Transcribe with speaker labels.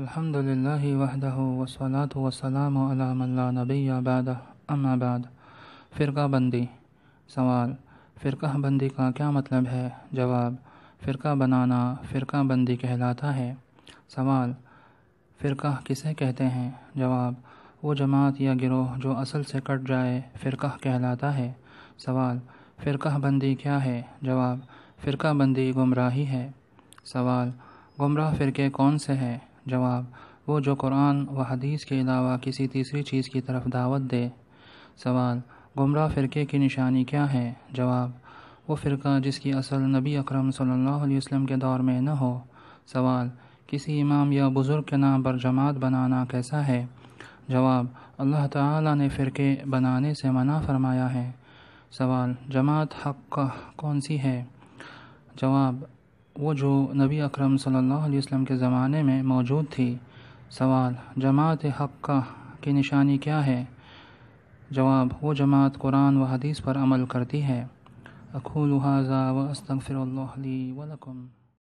Speaker 1: الحمد للہ وحدہ وسلاۃ وسلام علام اللہ نبی آباد ام آباد فرقہ بندی سوال فرقہ بندی کا کیا مطلب ہے جواب فرقہ بنانا فرقہ بندی کہلاتا ہے سوال فرقہ کسے کہتے ہیں جواب وہ جماعت یا گروہ جو اصل سے کٹ جائے فرقہ کہلاتا ہے سوال فرقہ بندی کیا ہے جواب فرقہ بندی گمراہی ہے سوال گمراہ فرقے کون سے ہیں جواب وہ جو قرآن و حدیث کے علاوہ کسی تیسری چیز کی طرف دعوت دے سوال گمراہ فرقے کی نشانی کیا ہے جواب وہ فرقہ جس کی اصل نبی اکرم صلی اللہ علیہ وسلم کے دور میں نہ ہو سوال کسی امام یا بزرگ کے نام پر جماعت بنانا کیسا ہے جواب اللہ تعالیٰ نے فرقے بنانے سے منع فرمایا ہے سوال جماعت حق کون سی ہے جواب وہ جو نبی اکرم صلی اللہ علیہ وسلم کے زمانے میں موجود تھی سوال جماعت حق کا کی نشانی کیا ہے جواب وہ جماعت قرآن و حدیث پر عمل کرتی ہے ذا و استغفر اللہ علیہ ولکم